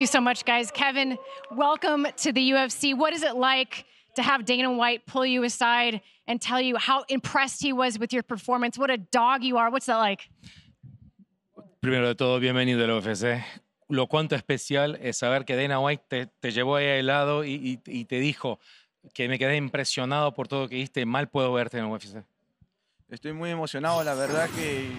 you so much, guys. Kevin, welcome to the UFC. What is it like to have Dana White pull you aside and tell you how impressed he was with your performance? What a dog you are. What's that like? Primero de todo, bienvenido al UFC. Lo cuanto especial es saber que Dana White te, te llevó ahí al lado y, y, y, te dijo que me quedé impresionado por todo lo que hiciste. Mal puedo verte en el UFC. Estoy muy emocionado, la verdad que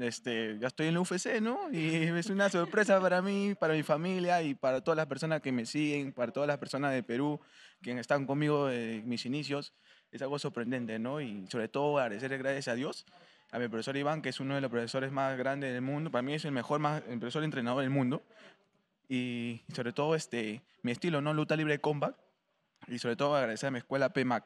Este, ya estoy en la UFC, ¿no? Y es una sorpresa para mí, para mi familia y para todas las personas que me siguen, para todas las personas de Perú que están conmigo desde mis inicios. Es algo sorprendente, ¿no? Y sobre todo agradecerle gracias a Dios, a mi profesor Iván, que es uno de los profesores más grandes del mundo. Para mí es el mejor, más, profesor entrenador del mundo. Y sobre todo este, mi estilo, ¿no? Luta libre combat. Y sobre todo agradecer a mi escuela PMAC.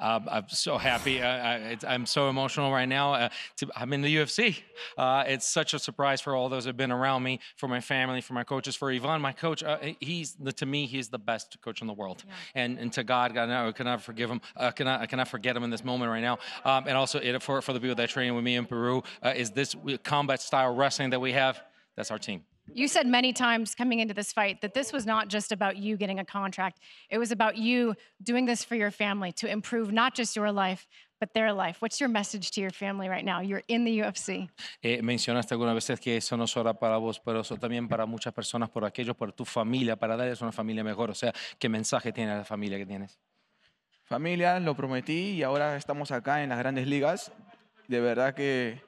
Um, I'm so happy. Uh, I, am so emotional right now. Uh, to, I'm in the UFC. Uh, it's such a surprise for all those that have been around me, for my family, for my coaches, for Ivan, my coach. Uh, he's to me, he's the best coach in the world. Yeah. And and to God, God, I cannot forgive him. Uh, I cannot, I cannot forget him in this moment right now. Um, and also it, for for the people that train with me in Peru, is this combat style wrestling that we have. That's our team. You said many times coming into this fight that this was not just about you getting a contract. It was about you doing this for your family to improve not just your life, but their life. What's your message to your family right now? You're in the UFC. Eh, mencionaste algunas veces que eso no solo para vos, pero eso también para muchas personas, por aquellos, por tu familia, para darles una familia mejor. O sea, ¿qué mensaje tiene la familia que tienes? Familia, lo prometí y ahora estamos acá en las grandes ligas. De verdad que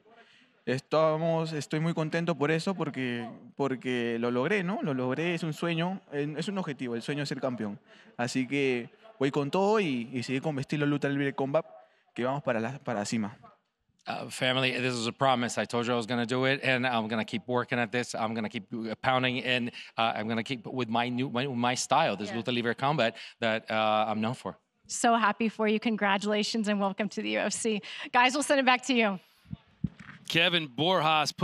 Estamos, estoy muy contento por eso, porque, porque lo logré, ¿no? Lo logré, es un sueño, es un objetivo, el sueño es ser campeón. Así que voy con todo y, y seguir con estilo luta libre combat, que vamos para la para cima. Uh, family, this is a promise. I told you I was going to do it, and I'm going to keep working at this. I'm going to keep uh, pounding, and uh, I'm going to keep with my new my, my style, this luta libre combat that I'm known for. So happy for you! Congratulations and welcome to the UFC, guys. We'll send it back to you. Kevin Borjas